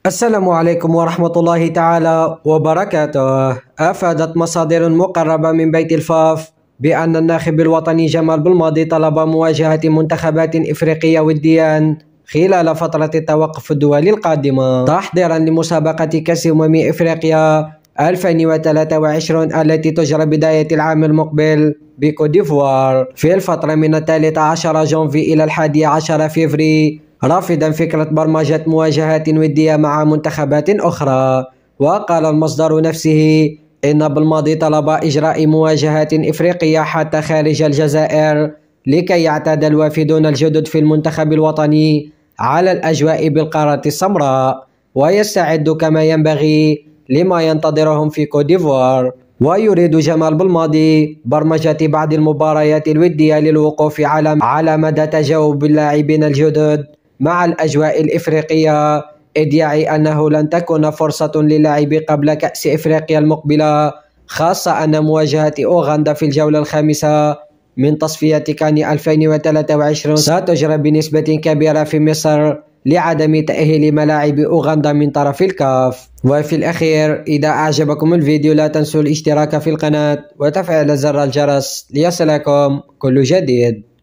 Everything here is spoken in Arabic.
السلام عليكم ورحمة الله تعالى وبركاته أفادت مصادر مقربة من بيت الفاف بأن الناخب الوطني جمال بالماضي طلب مواجهة منتخبات إفريقية وديان خلال فترة التوقف الدولي القادمة تحضيرا لمسابقة كأس أمم إفريقيا 2023 التي تجرى بداية العام المقبل بكوديفوار في الفترة من الثالث عشر جونفي إلى الحادي عشر فيفري رافضا فكرة برمجة مواجهات ودية مع منتخبات أخرى وقال المصدر نفسه إن بالماضي طلب إجراء مواجهات إفريقية حتى خارج الجزائر لكي يعتاد الوافدون الجدد في المنتخب الوطني على الأجواء بالقارة السمراء ويستعد كما ينبغي لما ينتظرهم في كوديفوار ويريد جمال بالماضي برمجة بعض المباريات الودية للوقوف على على مدى تجاوب اللاعبين الجدد مع الأجواء الإفريقية إذ يعي أنه لن تكون فرصة للعب قبل كأس إفريقيا المقبلة خاصة أن مواجهة أوغندا في الجولة الخامسة من تصفية كان 2023 ستجرى بنسبة كبيرة في مصر لعدم تأهيل ملاعب أوغندا من طرف الكاف وفي الأخير إذا أعجبكم الفيديو لا تنسوا الاشتراك في القناة وتفعيل زر الجرس ليصلكم كل جديد